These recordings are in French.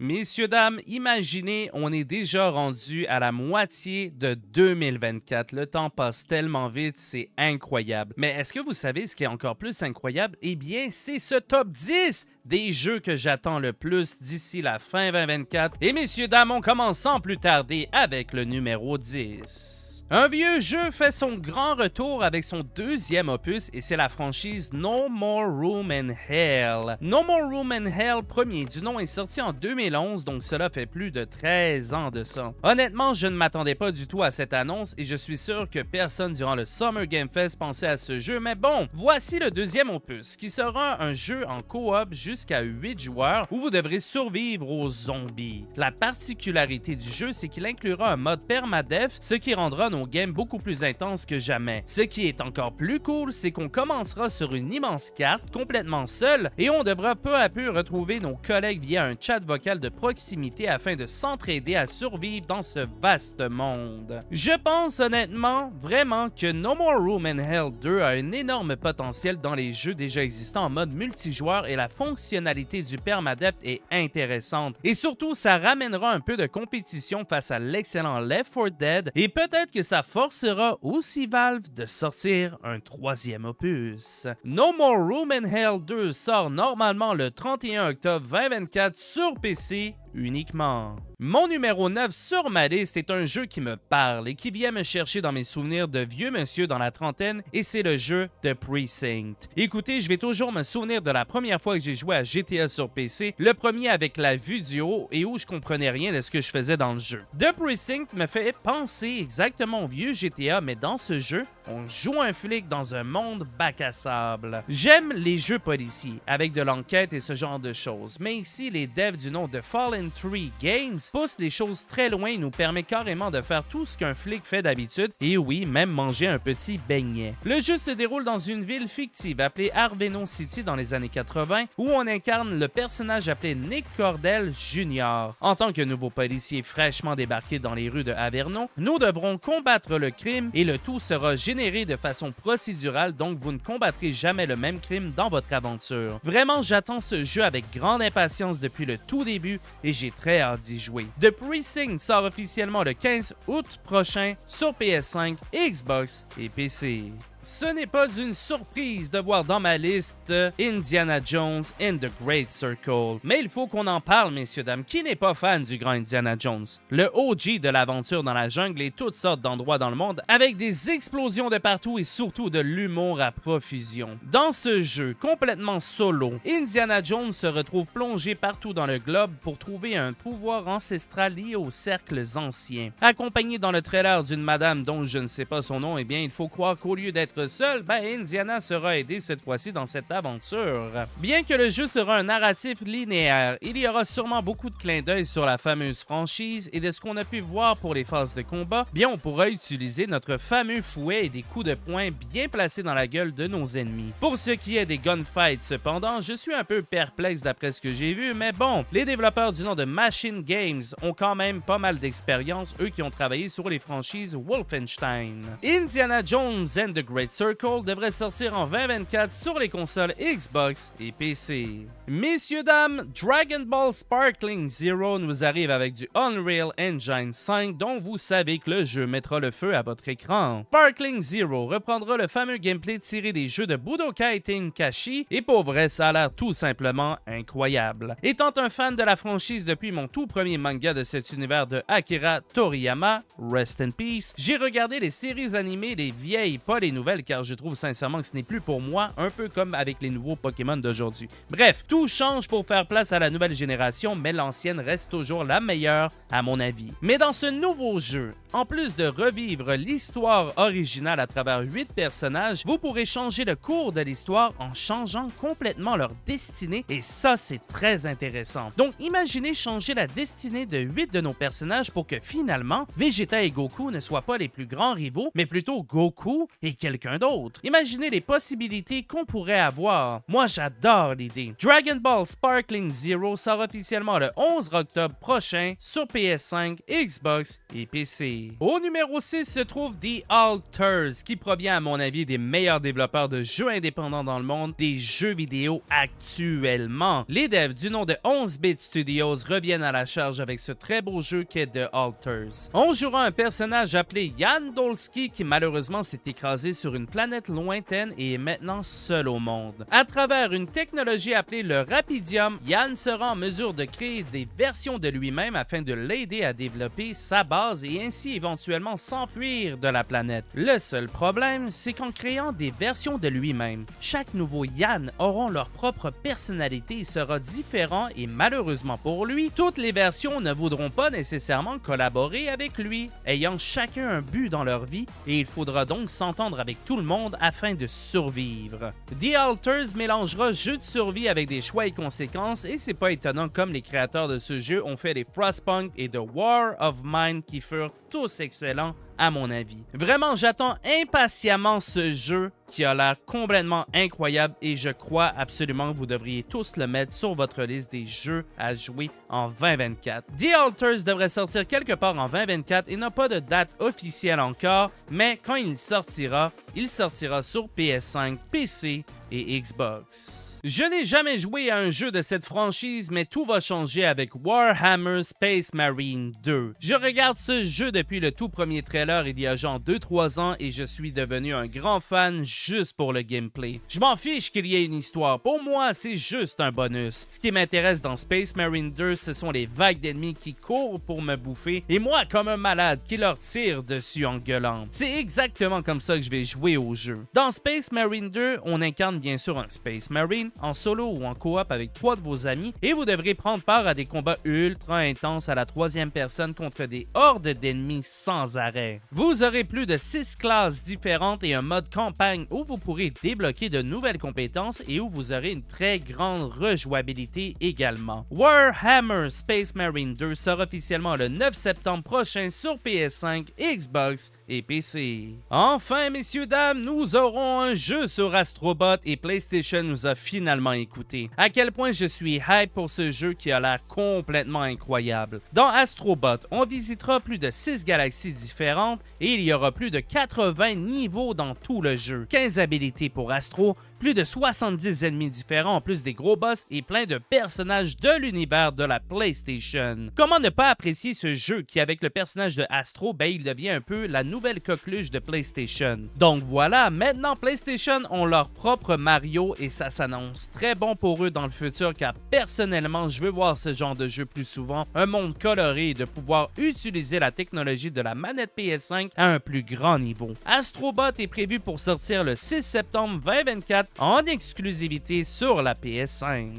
Messieurs, dames, imaginez, on est déjà rendu à la moitié de 2024. Le temps passe tellement vite, c'est incroyable. Mais est-ce que vous savez ce qui est encore plus incroyable? Eh bien, c'est ce top 10 des jeux que j'attends le plus d'ici la fin 2024. Et messieurs, dames, on commence sans plus tarder avec le numéro 10. Un vieux jeu fait son grand retour avec son deuxième opus et c'est la franchise No More Room in Hell. No More Room in Hell, premier du nom, est sorti en 2011, donc cela fait plus de 13 ans de ça. Honnêtement, je ne m'attendais pas du tout à cette annonce et je suis sûr que personne durant le Summer Game Fest pensait à ce jeu, mais bon, voici le deuxième opus qui sera un jeu en coop jusqu'à 8 joueurs où vous devrez survivre aux zombies. La particularité du jeu, c'est qu'il inclura un mode permadef, ce qui rendra nos nos games beaucoup plus intenses que jamais. Ce qui est encore plus cool, c'est qu'on commencera sur une immense carte, complètement seul, et on devra peu à peu retrouver nos collègues via un chat vocal de proximité afin de s'entraider à survivre dans ce vaste monde. Je pense honnêtement, vraiment, que No More Room in Hell 2 a un énorme potentiel dans les jeux déjà existants en mode multijoueur et la fonctionnalité du permadept est intéressante. Et surtout, ça ramènera un peu de compétition face à l'excellent Left 4 Dead et peut-être que ça forcera aussi Valve de sortir un troisième opus. No More Room in Hell 2 sort normalement le 31 octobre 2024 sur PC uniquement. Mon numéro 9 sur ma liste est un jeu qui me parle et qui vient me chercher dans mes souvenirs de vieux monsieur dans la trentaine et c'est le jeu The Precinct. Écoutez, je vais toujours me souvenir de la première fois que j'ai joué à GTA sur PC, le premier avec la vue du haut et où je comprenais rien de ce que je faisais dans le jeu. The Precinct me fait penser exactement au vieux GTA mais dans ce jeu, on joue un flic dans un monde bac à sable. J'aime les jeux policiers, avec de l'enquête et ce genre de choses, mais ici, les devs du nom de Fallen Tree Games poussent les choses très loin et nous permet carrément de faire tout ce qu'un flic fait d'habitude, et oui, même manger un petit beignet. Le jeu se déroule dans une ville fictive appelée Arveno City dans les années 80, où on incarne le personnage appelé Nick Cordell Jr. En tant que nouveau policier fraîchement débarqué dans les rues de Averno, nous devrons combattre le crime et le tout sera généralement de façon procédurale, donc vous ne combattrez jamais le même crime dans votre aventure. Vraiment, j'attends ce jeu avec grande impatience depuis le tout début et j'ai très hâte d'y jouer. The Precinct sort officiellement le 15 août prochain sur PS5, Xbox et PC. Ce n'est pas une surprise de voir dans ma liste euh, Indiana Jones in the Great Circle, mais il faut qu'on en parle, messieurs, dames. Qui n'est pas fan du grand Indiana Jones? Le OG de l'aventure dans la jungle et toutes sortes d'endroits dans le monde, avec des explosions de partout et surtout de l'humour à profusion. Dans ce jeu complètement solo, Indiana Jones se retrouve plongé partout dans le globe pour trouver un pouvoir ancestral lié aux cercles anciens. Accompagné dans le trailer d'une madame dont je ne sais pas son nom, eh bien, il faut croire qu'au lieu d'être seul, ben Indiana sera aidé cette fois-ci dans cette aventure. Bien que le jeu sera un narratif linéaire, il y aura sûrement beaucoup de clins d'œil sur la fameuse franchise et de ce qu'on a pu voir pour les phases de combat, bien on pourra utiliser notre fameux fouet et des coups de poing bien placés dans la gueule de nos ennemis. Pour ce qui est des gunfights cependant, je suis un peu perplexe d'après ce que j'ai vu, mais bon, les développeurs du nom de Machine Games ont quand même pas mal d'expérience, eux qui ont travaillé sur les franchises Wolfenstein. Indiana Jones and the Circle devrait sortir en 2024 sur les consoles Xbox et PC. Messieurs, dames, Dragon Ball Sparkling Zero nous arrive avec du Unreal Engine 5 dont vous savez que le jeu mettra le feu à votre écran. Sparkling Zero reprendra le fameux gameplay tiré des jeux de Budokai Tenkaichi et pour vrai, ça a l'air tout simplement incroyable. Étant un fan de la franchise depuis mon tout premier manga de cet univers de Akira Toriyama, Rest in Peace, j'ai regardé les séries animées, les vieilles, pas les nouvelles car je trouve sincèrement que ce n'est plus pour moi, un peu comme avec les nouveaux Pokémon d'aujourd'hui. Bref, tout change pour faire place à la nouvelle génération, mais l'ancienne reste toujours la meilleure à mon avis. Mais dans ce nouveau jeu, en plus de revivre l'histoire originale à travers huit personnages, vous pourrez changer le cours de l'histoire en changeant complètement leur destinée et ça c'est très intéressant. Donc imaginez changer la destinée de huit de nos personnages pour que finalement Vegeta et Goku ne soient pas les plus grands rivaux, mais plutôt Goku et quelques qu'un d'autre. Imaginez les possibilités qu'on pourrait avoir. Moi, j'adore l'idée. Dragon Ball Sparkling Zero sort officiellement le 11 octobre prochain sur PS5, Xbox et PC. Au numéro 6 se trouve The Alters, qui provient à mon avis des meilleurs développeurs de jeux indépendants dans le monde des jeux vidéo actuellement. Les devs du nom de 11-Bit Studios reviennent à la charge avec ce très beau jeu qu'est The Alters. On jouera un personnage appelé Jan Dolski qui malheureusement s'est écrasé sur sur une planète lointaine et est maintenant seul au monde. À travers une technologie appelée le Rapidium, Yann sera en mesure de créer des versions de lui-même afin de l'aider à développer sa base et ainsi éventuellement s'enfuir de la planète. Le seul problème, c'est qu'en créant des versions de lui-même, chaque nouveau Yann auront leur propre personnalité et sera différent et malheureusement pour lui, toutes les versions ne voudront pas nécessairement collaborer avec lui, ayant chacun un but dans leur vie et il faudra donc s'entendre avec tout le monde afin de survivre. The Alters mélangera jeu de survie avec des choix et conséquences et c'est pas étonnant comme les créateurs de ce jeu ont fait des Frostpunk et The War of Mine qui furent tous excellents à mon avis. Vraiment, j'attends impatiemment ce jeu qui a l'air complètement incroyable et je crois absolument que vous devriez tous le mettre sur votre liste des jeux à jouer en 2024. The Alters devrait sortir quelque part en 2024 et n'a pas de date officielle encore, mais quand il sortira, il sortira sur PS5, PC et Xbox. Je n'ai jamais joué à un jeu de cette franchise, mais tout va changer avec Warhammer Space Marine 2. Je regarde ce jeu depuis le tout premier trailer il y a genre 2-3 ans et je suis devenu un grand fan juste pour le gameplay. Je m'en fiche qu'il y ait une histoire, pour moi c'est juste un bonus. Ce qui m'intéresse dans Space Marine 2, ce sont les vagues d'ennemis qui courent pour me bouffer et moi comme un malade qui leur tire dessus en gueulant. C'est exactement comme ça que je vais jouer au jeu. Dans Space Marine 2, on incarne bien sûr un Space Marine en solo ou en coop avec trois de vos amis et vous devrez prendre part à des combats ultra intenses à la troisième personne contre des hordes d'ennemis sans arrêt. Vous aurez plus de six classes différentes et un mode campagne où vous pourrez débloquer de nouvelles compétences et où vous aurez une très grande rejouabilité également. Warhammer Space Marine 2 sort officiellement le 9 septembre prochain sur PS5, Xbox et PC. Enfin, messieurs, mesdames, nous aurons un jeu sur Astrobot et PlayStation nous a finalement écouté. À quel point je suis hype pour ce jeu qui a l'air complètement incroyable. Dans Astrobot, on visitera plus de 6 galaxies différentes et il y aura plus de 80 niveaux dans tout le jeu. 15 habilités pour Astro, plus de 70 ennemis différents en plus des gros boss et plein de personnages de l'univers de la PlayStation. Comment ne pas apprécier ce jeu qui avec le personnage de Astro, ben, il devient un peu la nouvelle coqueluche de PlayStation. Donc donc voilà, maintenant PlayStation ont leur propre Mario et ça s'annonce très bon pour eux dans le futur car personnellement, je veux voir ce genre de jeu plus souvent, un monde coloré et de pouvoir utiliser la technologie de la manette PS5 à un plus grand niveau. Astrobot est prévu pour sortir le 6 septembre 2024 en exclusivité sur la PS5.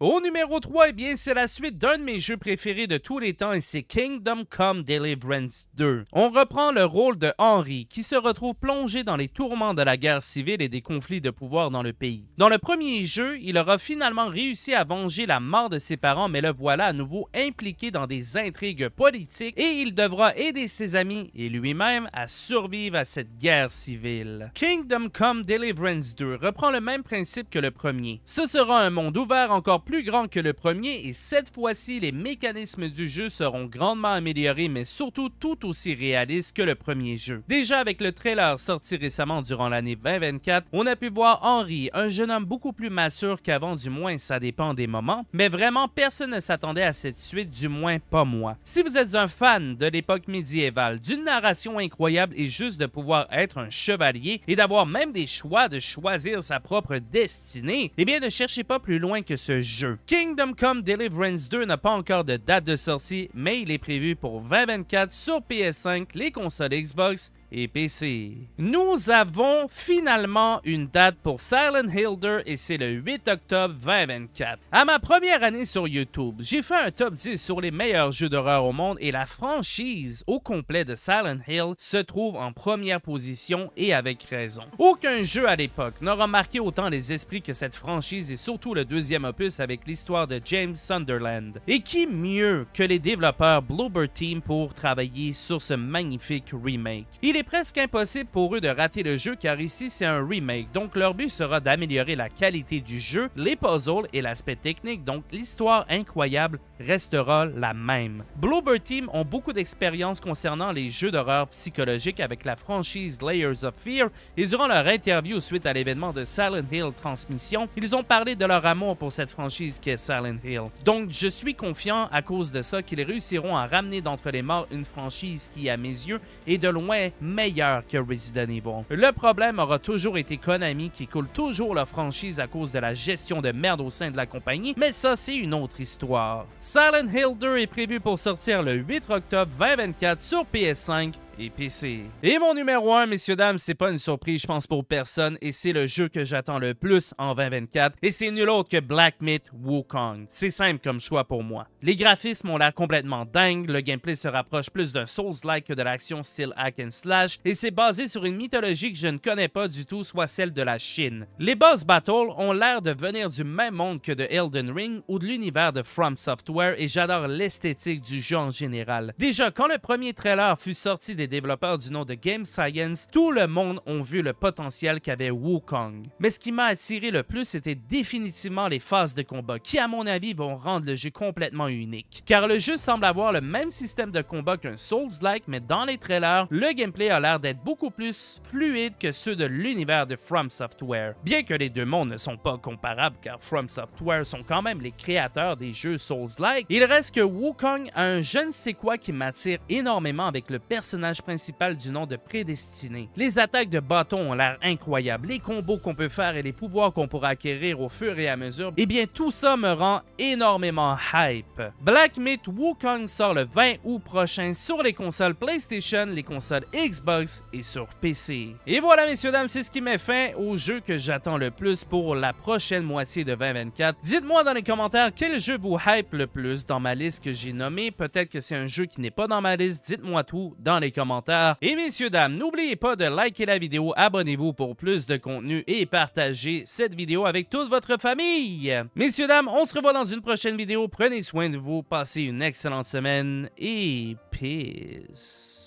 Au numéro 3, eh bien, c'est la suite d'un de mes jeux préférés de tous les temps et c'est Kingdom Come Deliverance 2. On reprend le rôle de Henry qui se retrouve plongé dans les tourments de la guerre civile et des conflits de pouvoir dans le pays. Dans le premier jeu, il aura finalement réussi à venger la mort de ses parents mais le voilà à nouveau impliqué dans des intrigues politiques et il devra aider ses amis et lui-même à survivre à cette guerre civile. Kingdom Come Deliverance 2 reprend le même principe que le premier. Ce sera un monde ouvert encore plus grand que le premier et cette fois-ci, les mécanismes du jeu seront grandement améliorés, mais surtout tout aussi réalistes que le premier jeu. Déjà avec le trailer sorti récemment durant l'année 2024, on a pu voir Henry, un jeune homme beaucoup plus mature qu'avant, du moins ça dépend des moments, mais vraiment personne ne s'attendait à cette suite, du moins pas moi. Si vous êtes un fan de l'époque médiévale, d'une narration incroyable et juste de pouvoir être un chevalier et d'avoir même des choix de choisir sa propre destinée, eh bien ne cherchez pas plus loin que ce jeu Kingdom Come Deliverance 2 n'a pas encore de date de sortie, mais il est prévu pour 2024 sur PS5, les consoles Xbox et PC. Nous avons finalement une date pour Silent Hill et c'est le 8 octobre 2024. À ma première année sur YouTube, j'ai fait un top 10 sur les meilleurs jeux d'horreur au monde et la franchise au complet de Silent Hill se trouve en première position et avec raison. Aucun jeu à l'époque n'aura marqué autant les esprits que cette franchise et surtout le deuxième opus avec l'histoire de James Sunderland. Et qui mieux que les développeurs Bloober Team pour travailler sur ce magnifique remake. Il est presque impossible pour eux de rater le jeu car ici c'est un remake, donc leur but sera d'améliorer la qualité du jeu, les puzzles et l'aspect technique, donc l'histoire incroyable restera la même. Bloober Team ont beaucoup d'expérience concernant les jeux d'horreur psychologique avec la franchise Layers of Fear et durant leur interview suite à l'événement de Silent Hill Transmission, ils ont parlé de leur amour pour cette franchise qui est Silent Hill. Donc je suis confiant à cause de ça qu'ils réussiront à ramener d'entre les morts une franchise qui à mes yeux est de loin meilleur que Resident Evil. Le problème aura toujours été Konami qui coule toujours la franchise à cause de la gestion de merde au sein de la compagnie, mais ça c'est une autre histoire. Silent Hill 2 est prévu pour sortir le 8 octobre 2024 sur PS5 et PC. Et mon numéro 1, messieurs, dames, c'est pas une surprise, je pense, pour personne, et c'est le jeu que j'attends le plus en 2024, et c'est nul autre que Black Myth Wukong. C'est simple comme choix pour moi. Les graphismes ont l'air complètement dingue, le gameplay se rapproche plus d'un Souls-like que de l'action style hack and slash, et c'est basé sur une mythologie que je ne connais pas du tout, soit celle de la Chine. Les boss battles ont l'air de venir du même monde que de Elden Ring ou de l'univers de From Software, et j'adore l'esthétique du jeu en général. Déjà, quand le premier trailer fut sorti des développeurs du nom de Game Science, tout le monde ont vu le potentiel qu'avait Wukong. Mais ce qui m'a attiré le plus, c'était définitivement les phases de combat, qui à mon avis vont rendre le jeu complètement unique. Car le jeu semble avoir le même système de combat qu'un Souls-like, mais dans les trailers, le gameplay a l'air d'être beaucoup plus fluide que ceux de l'univers de From Software. Bien que les deux mondes ne sont pas comparables car From Software sont quand même les créateurs des jeux Souls-like, il reste que Wukong a un je ne sais quoi qui m'attire énormément avec le personnage principal du nom de Prédestiné. Les attaques de bâton ont l'air incroyables, les combos qu'on peut faire et les pouvoirs qu'on pourra acquérir au fur et à mesure, et eh bien tout ça me rend énormément hype. Black Myth Wukong sort le 20 août prochain sur les consoles PlayStation, les consoles Xbox et sur PC. Et voilà messieurs dames, c'est ce qui met fin au jeu que j'attends le plus pour la prochaine moitié de 2024. Dites-moi dans les commentaires quel jeu vous hype le plus dans ma liste que j'ai nommée. Peut-être que c'est un jeu qui n'est pas dans ma liste. Dites-moi tout dans les commentaires et messieurs, dames, n'oubliez pas de liker la vidéo, abonnez-vous pour plus de contenu et partagez cette vidéo avec toute votre famille. Messieurs, dames, on se revoit dans une prochaine vidéo. Prenez soin de vous, passez une excellente semaine et peace.